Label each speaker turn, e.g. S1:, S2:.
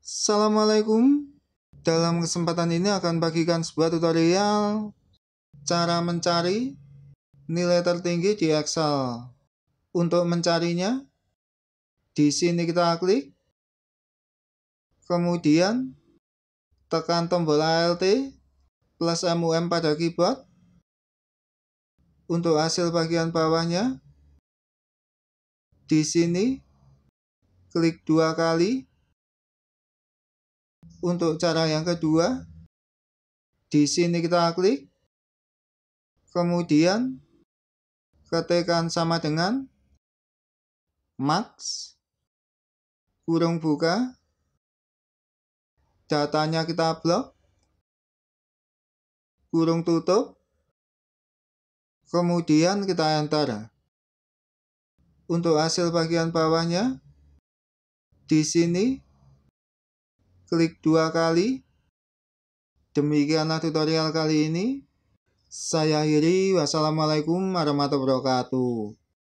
S1: Assalamualaikum. Dalam kesempatan ini akan bagikan sebuah tutorial cara mencari nilai tertinggi di Excel. Untuk mencarinya, di sini kita klik. Kemudian tekan tombol ALT plus MUM pada keyboard.
S2: Untuk hasil bagian bawahnya, di sini klik dua kali
S1: untuk cara yang kedua. Di sini kita klik.
S2: Kemudian ketikkan sama dengan max kurung buka datanya kita blok kurung tutup kemudian kita enter untuk hasil bagian bawahnya di sini
S1: klik dua kali. Demikianlah tutorial kali ini. Saya akhiri. Wassalamualaikum warahmatullahi wabarakatuh.